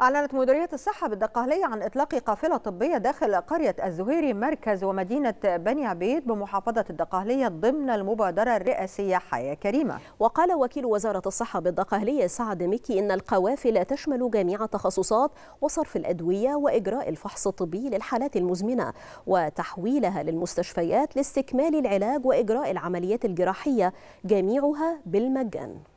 أعلنت مديرية الصحة بالدقهلية عن إطلاق قافلة طبية داخل قرية الزهيري مركز ومدينة بني عبيد بمحافظة الدقهلية ضمن المبادرة الرئاسية حياة كريمة. وقال وكيل وزارة الصحة بالدقهلية سعد مكي إن القوافل تشمل جميع التخصصات وصرف الأدوية وإجراء الفحص الطبي للحالات المزمنة وتحويلها للمستشفيات لاستكمال العلاج وإجراء العمليات الجراحية جميعها بالمجان.